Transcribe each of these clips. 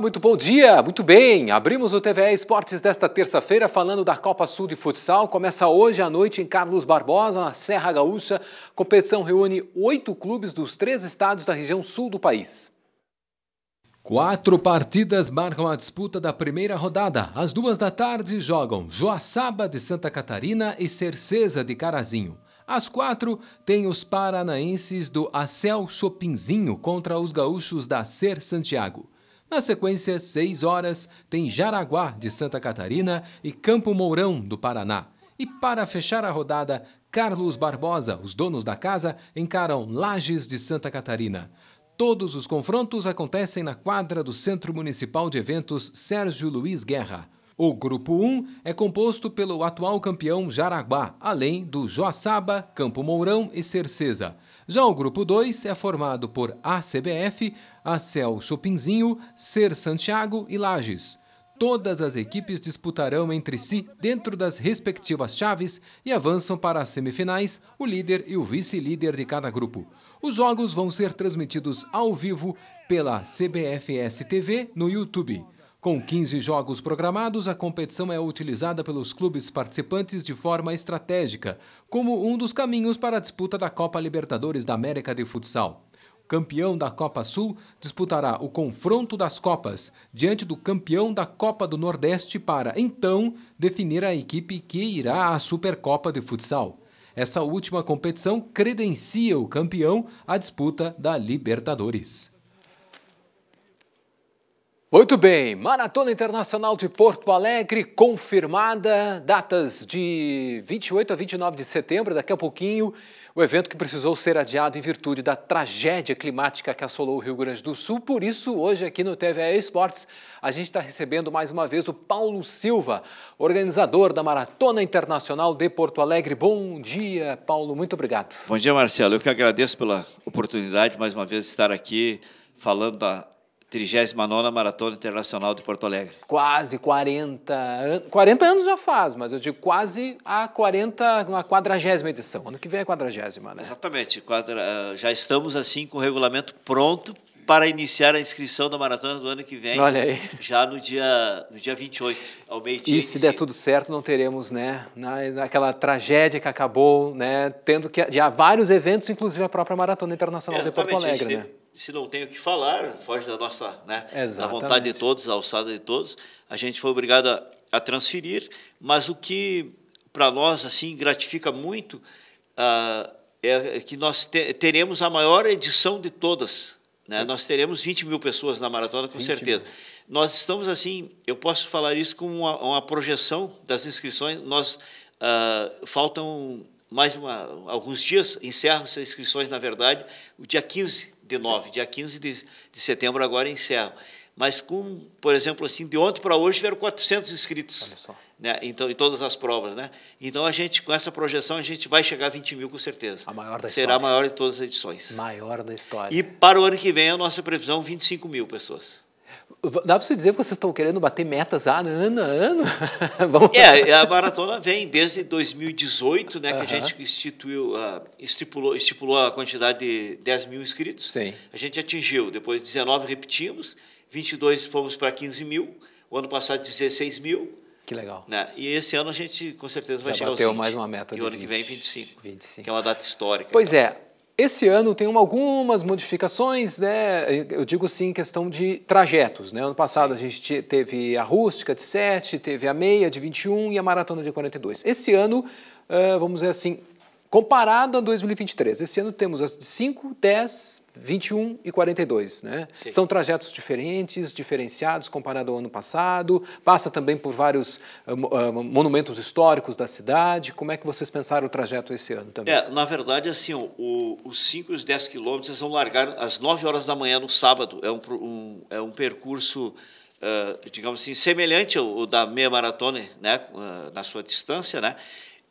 muito bom dia, muito bem. Abrimos o TVE Esportes desta terça-feira falando da Copa Sul de Futsal. Começa hoje à noite em Carlos Barbosa, na Serra Gaúcha. A competição reúne oito clubes dos três estados da região sul do país. Quatro partidas marcam a disputa da primeira rodada. Às duas da tarde jogam Joaçaba de Santa Catarina e Cercesa de Carazinho. Às quatro, tem os paranaenses do Acel Chopinzinho contra os gaúchos da Ser Santiago. Na sequência, 6 horas, tem Jaraguá, de Santa Catarina, e Campo Mourão, do Paraná. E para fechar a rodada, Carlos Barbosa, os donos da casa, encaram Lages de Santa Catarina. Todos os confrontos acontecem na quadra do Centro Municipal de Eventos Sérgio Luiz Guerra. O grupo 1 é composto pelo atual campeão Jaraguá, além do Joaçaba, Campo Mourão e Cercesa. Já o grupo 2 é formado por ACBF, Acel Chopinzinho, Ser Santiago e Lages. Todas as equipes disputarão entre si dentro das respectivas chaves e avançam para as semifinais, o líder e o vice-líder de cada grupo. Os jogos vão ser transmitidos ao vivo pela CBFS TV no YouTube. Com 15 jogos programados, a competição é utilizada pelos clubes participantes de forma estratégica, como um dos caminhos para a disputa da Copa Libertadores da América de Futsal. O campeão da Copa Sul disputará o confronto das Copas diante do campeão da Copa do Nordeste para, então, definir a equipe que irá à Supercopa de Futsal. Essa última competição credencia o campeão à disputa da Libertadores. Muito bem, Maratona Internacional de Porto Alegre confirmada, datas de 28 a 29 de setembro, daqui a pouquinho, o evento que precisou ser adiado em virtude da tragédia climática que assolou o Rio Grande do Sul. Por isso, hoje aqui no TV Esportes, a gente está recebendo mais uma vez o Paulo Silva, organizador da Maratona Internacional de Porto Alegre. Bom dia, Paulo, muito obrigado. Bom dia, Marcelo. Eu que agradeço pela oportunidade mais uma vez de estar aqui falando da 39 Maratona Internacional de Porto Alegre. Quase 40 anos. 40 anos já faz, mas eu digo quase a 40, uma quadragésima edição. Ano que vem é quadragésima, né? Exatamente. Quadra, ah, já estamos assim com o regulamento pronto para iniciar a inscrição da maratona do ano que vem. Olha aí. Já no dia, no dia 28, ao meio-dia. E se der tudo certo, não teremos, né, aquela tragédia que acabou, né, tendo que adiar vários eventos, inclusive a própria Maratona Internacional Exatamente, de Porto Alegre, né? se não tem o que falar, foge da nossa, né, da vontade de todos, da alçada de todos, a gente foi obrigado a, a transferir, mas o que para nós assim gratifica muito ah, é, é que nós te, teremos a maior edição de todas, né? Nós teremos 20 mil pessoas na maratona com certeza. Mil. Nós estamos assim, eu posso falar isso com uma, uma projeção das inscrições. Nós ah, faltam mais uma, alguns dias, encerram as inscrições na verdade, o dia 15 de 9, dia 15 de, de setembro agora encerram. Mas com, por exemplo, assim, de ontem para hoje tiveram 400 inscritos. Né? Então, em todas as provas, né? Então a gente, com essa projeção, a gente vai chegar a 20 mil com certeza. A maior da Será história. a maior de todas as edições. Maior da história. E para o ano que vem, a nossa previsão, 25 mil pessoas. Dá para você dizer que vocês estão querendo bater metas ano ano ano? Vamos... É, a maratona vem desde 2018, né, que a gente instituiu, uh, estipulou, estipulou a quantidade de 10 mil inscritos. Sim. A gente atingiu, depois 19 repetimos, 22 fomos para 15 mil, o ano passado 16 mil. Que legal. Né? E esse ano a gente com certeza vai chegar aos 20. mais uma meta E o ano 20, que vem 25, é 25, que é uma data histórica. Pois então. é, esse ano tem algumas modificações, né? eu digo sim, em questão de trajetos. Né? Ano passado a gente teve a rústica de 7, teve a meia de 21 e a maratona de 42. Esse ano, vamos dizer assim, Comparado a 2023, esse ano temos as 5, 10, 21 e 42. Né? Sim. São trajetos diferentes, diferenciados comparado ao ano passado. Passa também por vários uh, uh, monumentos históricos da cidade. Como é que vocês pensaram o trajeto esse ano também? É, na verdade, assim, o, os 5 e os 10 quilômetros vão largar às 9 horas da manhã no sábado. É um, um é um percurso, uh, digamos assim, semelhante ao, ao, da meia maratona, né? na sua distância. Né?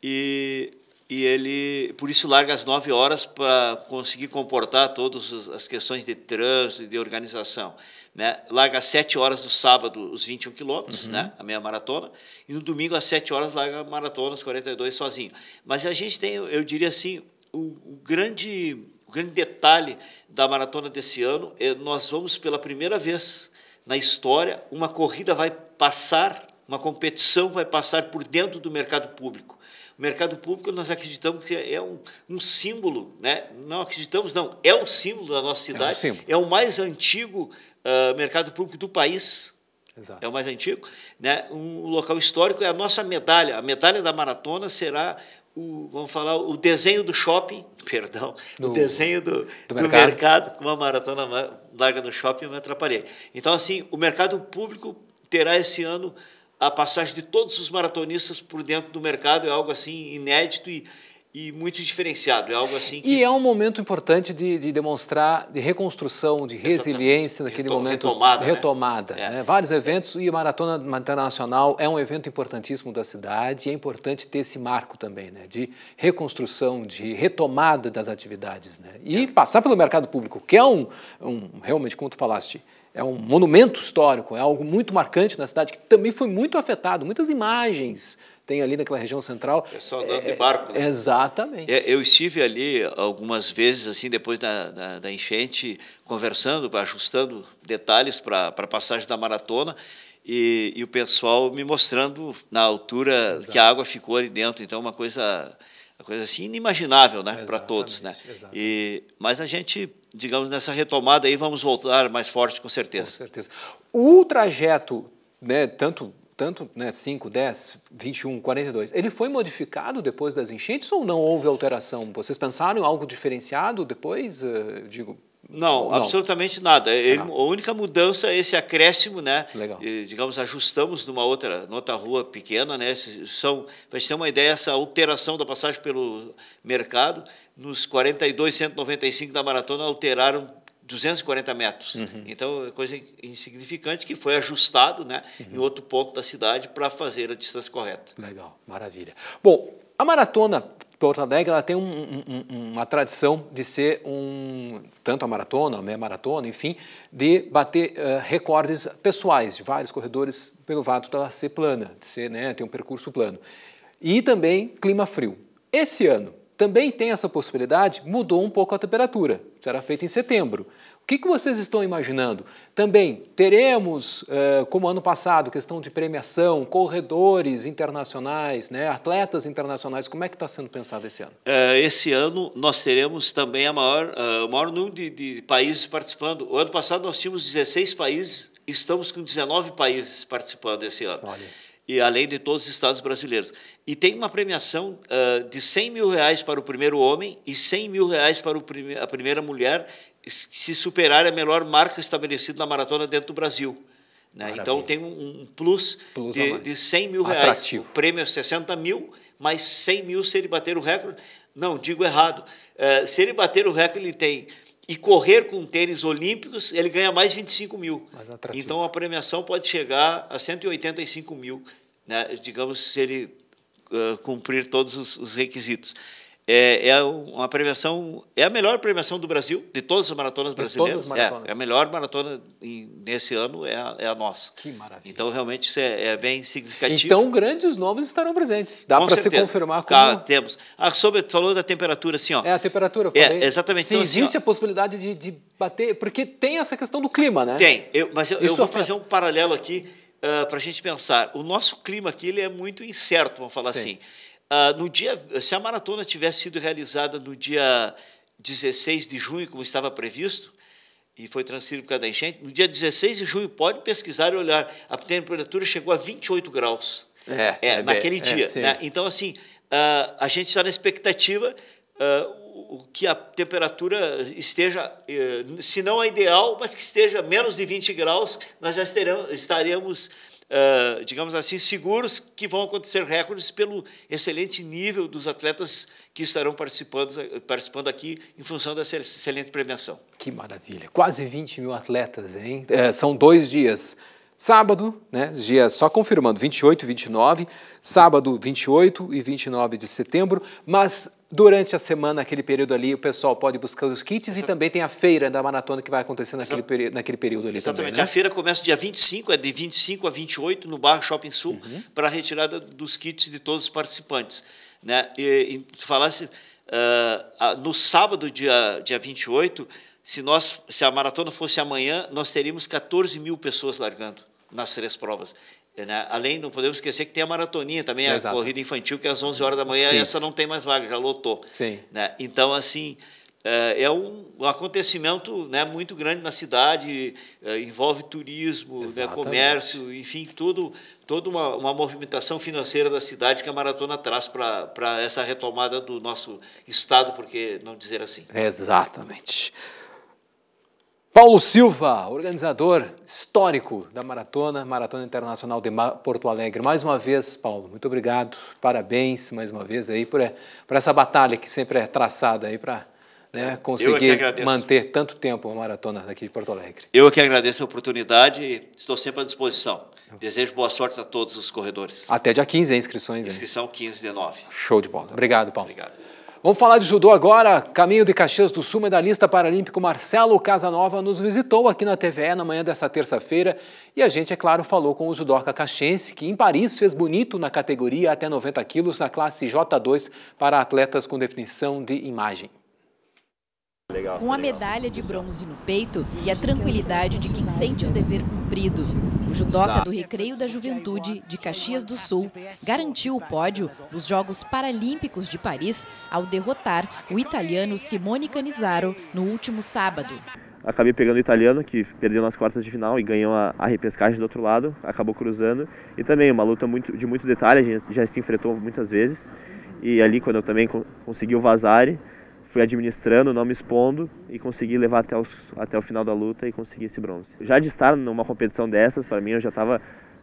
E e ele por isso larga às 9 horas para conseguir comportar todas as questões de trânsito e de organização. Né? Larga às 7 horas do sábado os 21 quilômetros, uhum. né? a meia maratona, e no domingo às 7 horas larga a maratona, os 42 sozinho. Mas a gente tem, eu diria assim, o, o grande, o grande detalhe da maratona desse ano é nós vamos pela primeira vez na história, uma corrida vai passar, uma competição vai passar por dentro do mercado público o mercado público, nós acreditamos que é um, um símbolo, né? não acreditamos, não, é um símbolo da nossa cidade, é, um é o mais antigo uh, mercado público do país. Exato. É o mais antigo, né? um local histórico, é a nossa medalha. A medalha da maratona será o, vamos falar, o desenho do shopping, perdão, do, o desenho do, do, mercado. do mercado, com uma maratona larga no shopping, eu me atrapalhei. Então, assim, o mercado público terá esse ano a passagem de todos os maratonistas por dentro do mercado é algo assim inédito e, e muito diferenciado. É algo assim que... E é um momento importante de, de demonstrar de reconstrução, de resiliência naquele Retom momento. Retomada. Né? retomada é. né? Né? É. Vários eventos é. e a Maratona Internacional é um evento importantíssimo da cidade e é importante ter esse marco também, né? de reconstrução, de retomada das atividades. Né? E é. passar pelo mercado público, que é um, um realmente, como tu falaste, é um monumento histórico, é algo muito marcante na cidade, que também foi muito afetado. Muitas imagens tem ali naquela região central. É só andando é, de barco. Né? Exatamente. É, eu estive ali algumas vezes, assim, depois da, da, da enchente, conversando, ajustando detalhes para a passagem da maratona, e, e, o pessoal me mostrando na altura Exato. que a água ficou ali dentro. Então, é uma coisa uma coisa assim inimaginável, né, para todos, né? E mas a gente, digamos nessa retomada aí vamos voltar mais forte com certeza. Com certeza. O trajeto, né, tanto tanto né, 5, 10, 21, 42, ele foi modificado depois das enchentes ou não houve alteração? Vocês pensaram em algo diferenciado depois? Uh, digo, não, não, absolutamente nada. Ele, tá. a única mudança é esse acréscimo, né? Legal. E, digamos, ajustamos numa outra, nota rua pequena, né? São, para ter uma ideia, essa alteração da passagem pelo mercado, nos 42,195 da maratona alteraram 240 metros. Uhum. Então, é coisa insignificante que foi ajustado né, uhum. em outro ponto da cidade para fazer a distância correta. Legal, maravilha. Bom, a maratona Porto Alegre ela tem um, um, uma tradição de ser um tanto a maratona, a meia maratona, enfim, de bater uh, recordes pessoais de vários corredores pelo fato dela ser plana, de ser, né, ter um percurso plano. E também clima frio. Esse ano também tem essa possibilidade, mudou um pouco a temperatura. Será feito em setembro que, que vocês estão imaginando? Também teremos, eh, como ano passado, questão de premiação, corredores internacionais, né, atletas internacionais. Como é que está sendo pensado esse ano? Eh, esse ano nós teremos também a maior, eh, o maior número de, de países participando. O ano passado nós tínhamos 16 países, estamos com 19 países participando esse ano. Olha e além de todos os estados brasileiros. E tem uma premiação uh, de 100 mil reais para o primeiro homem e 100 mil reais para prime a primeira mulher se superar é a melhor marca estabelecida na maratona dentro do Brasil. Né? Então tem um, plus, plus de, de 100 mil reais. Atrativo. O prêmio é 60 mil, mais 100 mil se ele bater o recorde. Não, digo errado. Uh, se ele bater o recorde, ele tem. E correr com tênis olímpicos, ele ganha mais 25 mil. Mais então a premiação pode chegar a 185 mil, né? digamos, se ele uh, cumprir todos os, os requisitos. É, é, uma premiação, é a melhor premiação do Brasil, de todas as maratonas brasileiras. As é, maratonas. É, é, a melhor maratona em, nesse ano, é a, é a, nossa. Que maravilha. Então, realmente, isso é, é bem significativo. Então, grandes nomes estarão presentes. Dá para se confirmar ah, como... Tá, temos. Ah, sobre, falou da temperatura, assim, ó. É, a temperatura, eu é, falei. É, exatamente. Se então, assim, existe assim, a possibilidade de, de, bater... Porque tem essa questão do clima, né? Tem. Eu, mas eu, eu vou fazer um paralelo aqui uh, ah, para a gente pensar. O nosso clima aqui ele é muito incerto, vamos falar Sim. assim. Ah, no dia, se a maratona tivesse sido realizada no dia 16 de junho, como estava previsto, e foi transferido por causa da enchente, no dia 16 de junho, pode pesquisar e olhar, a temperatura chegou a 28 graus. É, é, é naquele é, dia. É, né? Então, assim, ah, a gente está na expectativa ah, que a temperatura esteja, eh, se não a ideal, mas que esteja menos de 20 graus, nós já estaremos ah, digamos assim, seguros que vão acontecer recordes pelo excelente nível dos atletas que estarão participando, participando aqui em função dessa excelente premiação. Que maravilha! Quase 20 mil atletas, hein? É, são dois dias. Sábado, né, dia só confirmando, 28 e 29, sábado 28 e 29 de setembro, mas Durante a semana, aquele período ali, o pessoal pode buscar os kits Exato. e também tem a feira da maratona que vai acontecer naquele, naquele período ali Exatamente. Também, né? A feira começa dia 25, é de 25 a 28, no bairro Shopping Sul, uhum. para a retirada dos kits de todos os participantes. Né? E, e falasse, uh, no sábado, dia, dia 28, se, nós, se a maratona fosse amanhã, nós teríamos 14 mil pessoas largando nas três provas. Né? Além, não podemos esquecer que tem a maratoninha também, é a exato. corrida infantil, que é às 11 horas da manhã, e essa não tem mais vaga, já lotou. Sim. Né? Então, assim, eh, é um acontecimento né, muito grande na cidade, eh, envolve turismo, né, comércio, enfim, tudo, toda uma, uma, movimentação financeira da cidade que a maratona traz para essa retomada do nosso estado, porque não dizer assim. Exatamente. Paulo Silva, organizador histórico da maratona, Maratona Internacional de Porto Alegre. Mais uma vez, Paulo, muito obrigado, parabéns mais uma vez aí por, por essa batalha que sempre é traçada aí para né, é, é conseguir manter tanto tempo a maratona daqui de Porto Alegre. Eu é que agradeço a oportunidade e estou sempre à disposição. Desejo boa sorte a todos os corredores. Até dia 15, hein, inscrições. Inscrição hein? 15 de 9. Show de bola. Obrigado, Paulo. Obrigado. Vamos falar de judô agora. Caminho de Caxias do Sul, medalhista paralímpico Marcelo Casanova nos visitou aqui na TVE na manhã desta terça-feira e a gente, é claro, falou com o judoca caxiense, que em Paris fez bonito na categoria até 90 quilos na classe J2 para atletas com definição de imagem. Com a medalha de bronze no peito e a tranquilidade de quem sente o dever cumprido, o judoca tá. do Recreio da Juventude de Caxias do Sul garantiu o pódio nos Jogos Paralímpicos de Paris ao derrotar o italiano Simone Canizaro no último sábado acabei pegando o italiano, que perdeu nas quartas de final e ganhou a, a repescagem do outro lado, acabou cruzando. E também uma luta muito, de muito detalhe, a gente já se enfrentou muitas vezes. E ali, quando eu também consegui o Vazari, fui administrando, não me expondo e consegui levar até, os, até o final da luta e conseguir esse bronze. Já de estar numa competição dessas, para mim eu já estava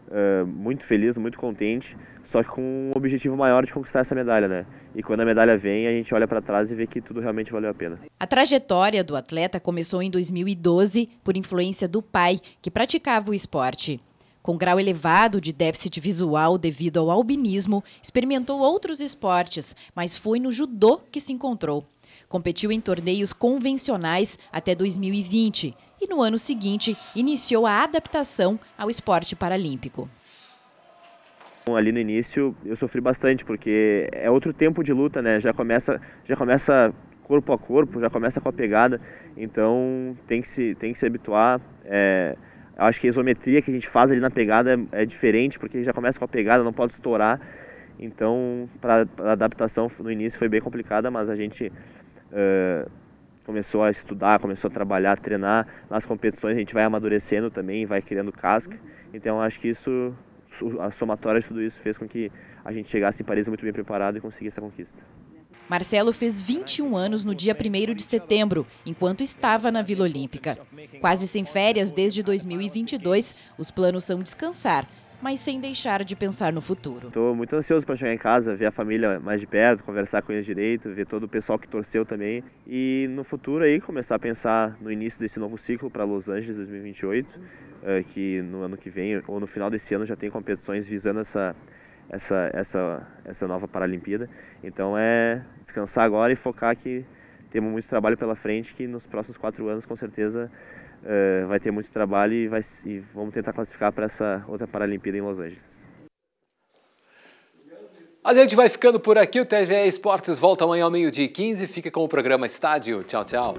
uh, muito feliz, muito contente, só que com um objetivo maior de conquistar essa medalha, né? E quando a medalha vem, a gente olha para trás e vê que tudo realmente valeu a pena. A trajetória do atleta começou em 2012 por influência do pai, que praticava o esporte. Com grau elevado de déficit visual devido ao albinismo, experimentou outros esportes, mas foi no judô que se encontrou. Competiu em torneios convencionais até 2020 e, no ano seguinte, iniciou a adaptação ao esporte paralímpico. ali no início eu sofri bastante porque é outro tempo de luta, né? Já começa, já começa corpo a corpo, já começa com a pegada, então tem que se, tem que se habituar. É, acho que a isometria que a gente faz ali na pegada é, é diferente porque já começa com a pegada, não pode estourar. Então, para a adaptação no início foi bem complicada, mas a gente eh, começou a estudar, começou a trabalhar, a treinar. Nas competições a gente vai amadurecendo também, vai criando casca. Então acho que isso, a somatória de tudo isso fez com que a gente chegasse em Paris muito bem preparado e conseguisse a conquista. Marcelo fez 21 anos no dia 1 de setembro, enquanto estava na Vila Olímpica. Quase sem férias desde 2022, os planos são descansar, mas sem deixar de pensar no futuro. Estou muito ansioso para chegar em casa, ver a família mais de perto, conversar com eles direito, ver todo o pessoal que torceu também e no futuro aí começar a pensar no início desse novo ciclo para Los Angeles 2028, eh, que no ano que vem ou no final desse ano já tem competições visando essa essa essa essa nova Paralimpíada. Então é descansar agora e focar que temos muito trabalho pela frente que nos próximos quatro anos com certeza uh, vai ter muito trabalho e, vai, e vamos tentar classificar para essa outra Paralimpíada em Los Angeles. A gente vai ficando por aqui. O TVE Esportes volta amanhã ao meio-dia e 15. Fica com o programa Estádio. Tchau, tchau.